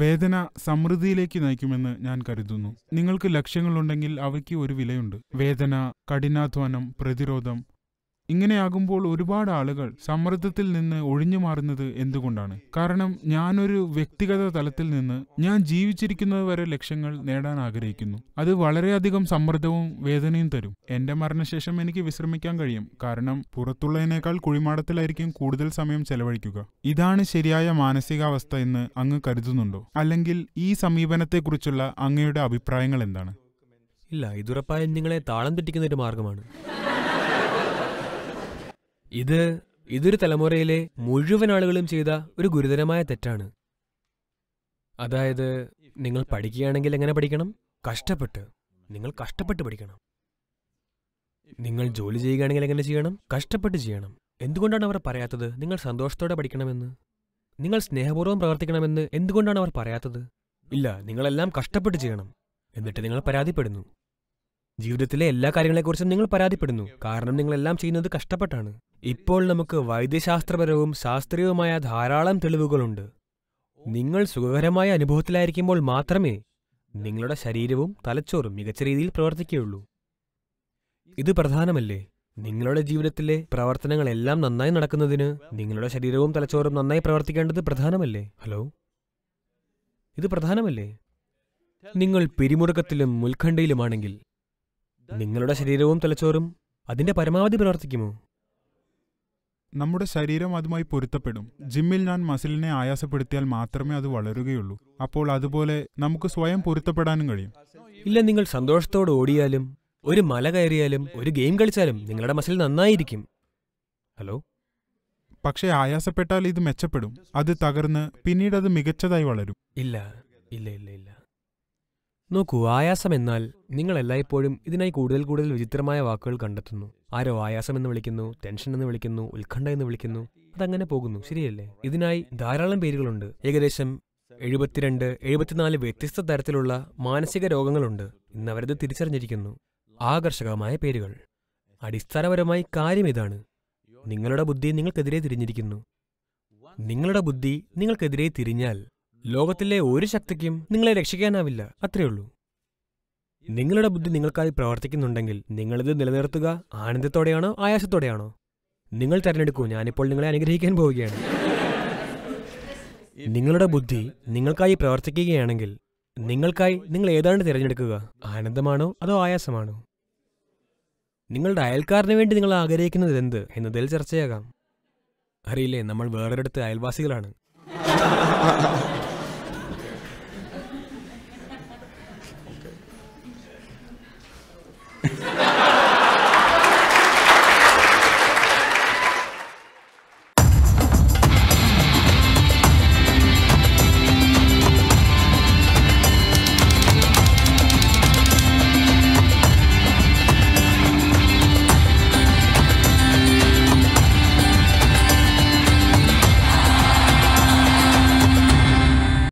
വേദന സമൃദ്ധിയിലേക്ക് നയിക്കുമെന്ന് ഞാൻ കരുതുന്നു നിങ്ങൾക്ക് ലക്ഷ്യങ്ങളുണ്ടെങ്കിൽ അവയ്ക്ക് ഒരു വിലയുണ്ട് വേദന കഠിനാധ്വാനം പ്രതിരോധം ഇങ്ങനെയാകുമ്പോൾ ഒരുപാട് ആളുകൾ സമ്മർദ്ദത്തിൽ നിന്ന് ഒഴിഞ്ഞു മാറുന്നത് എന്തുകൊണ്ടാണ് കാരണം ഞാനൊരു വ്യക്തിഗത തലത്തിൽ നിന്ന് ഞാൻ ജീവിച്ചിരിക്കുന്നത് വരെ ലക്ഷ്യങ്ങൾ നേടാൻ ആഗ്രഹിക്കുന്നു അത് വളരെയധികം സമ്മർദ്ദവും വേദനയും തരും എന്റെ മരണശേഷം എനിക്ക് വിശ്രമിക്കാൻ കഴിയും കാരണം പുറത്തുള്ളതിനേക്കാൾ കുഴിമാടത്തിലായിരിക്കും കൂടുതൽ സമയം ചെലവഴിക്കുക ഇതാണ് ശരിയായ മാനസികാവസ്ഥ എന്ന് അങ്ങ് കരുതുന്നുണ്ടോ അല്ലെങ്കിൽ ഈ സമീപനത്തെക്കുറിച്ചുള്ള അങ്ങയുടെ അഭിപ്രായങ്ങൾ എന്താണ് ഇല്ല ഇതുറപ്പായും നിങ്ങളെ താളം തെറ്റിക്കുന്ന ഒരു മാർഗമാണ് ഇത് ഇതൊരു തലമുറയിലെ മുഴുവൻ ആളുകളും ചെയ്ത ഒരു ഗുരുതരമായ തെറ്റാണ് അതായത് നിങ്ങൾ പഠിക്കുകയാണെങ്കിൽ എങ്ങനെ പഠിക്കണം കഷ്ടപ്പെട്ട് നിങ്ങൾ കഷ്ടപ്പെട്ട് പഠിക്കണം നിങ്ങൾ ജോലി ചെയ്യുകയാണെങ്കിൽ എങ്ങനെ ചെയ്യണം കഷ്ടപ്പെട്ട് ചെയ്യണം എന്തുകൊണ്ടാണ് അവർ പറയാത്തത് നിങ്ങൾ സന്തോഷത്തോടെ പഠിക്കണമെന്ന് നിങ്ങൾ സ്നേഹപൂർവ്വം പ്രവർത്തിക്കണമെന്ന് എന്തുകൊണ്ടാണ് അവർ പറയാത്തത് ഇല്ല നിങ്ങളെല്ലാം കഷ്ടപ്പെട്ട് ചെയ്യണം എന്നിട്ട് നിങ്ങൾ പരാതിപ്പെടുന്നു ജീവിതത്തിലെ എല്ലാ കാര്യങ്ങളെക്കുറിച്ചും നിങ്ങൾ പരാതിപ്പെടുന്നു കാരണം നിങ്ങളെല്ലാം ചെയ്യുന്നത് കഷ്ടപ്പെട്ടാണ് ഇപ്പോൾ നമുക്ക് വൈദ്യശാസ്ത്രപരവും ശാസ്ത്രീയവുമായ ധാരാളം തെളിവുകളുണ്ട് നിങ്ങൾ സുഖകരമായ അനുഭവത്തിലായിരിക്കുമ്പോൾ മാത്രമേ നിങ്ങളുടെ ശരീരവും തലച്ചോറും മികച്ച രീതിയിൽ പ്രവർത്തിക്കുകയുള്ളൂ ഇത് പ്രധാനമല്ലേ നിങ്ങളുടെ ജീവിതത്തിലെ പ്രവർത്തനങ്ങളെല്ലാം നന്നായി നടക്കുന്നതിന് നിങ്ങളുടെ ശരീരവും തലച്ചോറും നന്നായി പ്രവർത്തിക്കേണ്ടത് പ്രധാനമല്ലേ ഹലോ ഇത് പ്രധാനമല്ലേ നിങ്ങൾ പിരിമുറുക്കത്തിലും ഉത്കണ്ഠയിലുമാണെങ്കിൽ നിങ്ങളുടെ ശരീരവും തലച്ചോറും അതിന്റെ പരമാവധി പ്രവർത്തിക്കുമോ നമ്മുടെ ശരീരം അതുമായി പൊരുത്തപ്പെടും ജിമ്മിൽ ഞാൻ മസിലിനെ ആയാസപ്പെടുത്തിയാൽ മാത്രമേ അത് വളരുകയുള്ളൂ അപ്പോൾ അതുപോലെ നമുക്ക് സ്വയം പൊരുത്തപ്പെടാനും കഴിയും ഇല്ല നിങ്ങൾ സന്തോഷത്തോടെ ഓടിയാലും ഒരു മല കയറിയാലും ഒരു ഗെയിം കളിച്ചാലും നിങ്ങളുടെ മസിൽ നന്നായിരിക്കും ഹലോ പക്ഷേ ആയാസപ്പെട്ടാൽ ഇത് മെച്ചപ്പെടും അത് തകർന്ന് പിന്നീട് അത് മികച്ചതായി വളരും ഇല്ല ഇല്ല ഇല്ല ഇല്ല നോക്കൂ ആയാസം എന്നാൽ നിങ്ങൾ എല്ലായ്പ്പോഴും ഇതിനായി കൂടുതൽ കൂടുതൽ വിചിത്രമായ വാക്കുകൾ കണ്ടെത്തുന്നു ആരോ ആയാസം എന്ന് വിളിക്കുന്നു ടെൻഷൻ എന്ന് വിളിക്കുന്നു ഉത്കണ്ഠ എന്ന് വിളിക്കുന്നു അതങ്ങനെ പോകുന്നു ശരിയല്ലേ ഇതിനായി ധാരാളം പേരുകളുണ്ട് ഏകദേശം എഴുപത്തിരണ്ട് എഴുപത്തിനാല് വ്യത്യസ്ത തരത്തിലുള്ള മാനസിക രോഗങ്ങളുണ്ട് അവരത് തിരിച്ചറിഞ്ഞിരിക്കുന്നു ആകർഷകമായ പേരുകൾ അടിസ്ഥാനപരമായി കാര്യം ഇതാണ് നിങ്ങളുടെ ബുദ്ധി നിങ്ങൾക്കെതിരെ തിരിഞ്ഞിരിക്കുന്നു നിങ്ങളുടെ ബുദ്ധി നിങ്ങൾക്കെതിരെ തിരിഞ്ഞാൽ ലോകത്തിലെ ഒരു ശക്തിക്കും നിങ്ങളെ രക്ഷിക്കാനാവില്ല ഉള്ളൂ നിങ്ങളുടെ ബുദ്ധി നിങ്ങൾക്കായി പ്രവർത്തിക്കുന്നുണ്ടെങ്കിൽ നിങ്ങളിത് നിലനിർത്തുക ആനന്ദത്തോടെയാണോ ആയാസത്തോടെയാണോ നിങ്ങൾ തിരഞ്ഞെടുക്കൂ ഞാനിപ്പോൾ നിങ്ങളെ അനുഗ്രഹിക്കാൻ പോവുകയാണ് നിങ്ങളുടെ ബുദ്ധി നിങ്ങൾക്കായി പ്രവർത്തിക്കുകയാണെങ്കിൽ നിങ്ങൾക്കായി നിങ്ങൾ ഏതാണ് തിരഞ്ഞെടുക്കുക ആനന്ദമാണോ അതോ ആയാസമാണോ നിങ്ങളുടെ അയൽക്കാരന് വേണ്ടി നിങ്ങൾ ആഗ്രഹിക്കുന്നത് എന്ത് എന്നതിൽ ചർച്ചയാകാം അറിയില്ലേ നമ്മൾ വേറൊരിടത്ത് അയൽവാസികളാണ്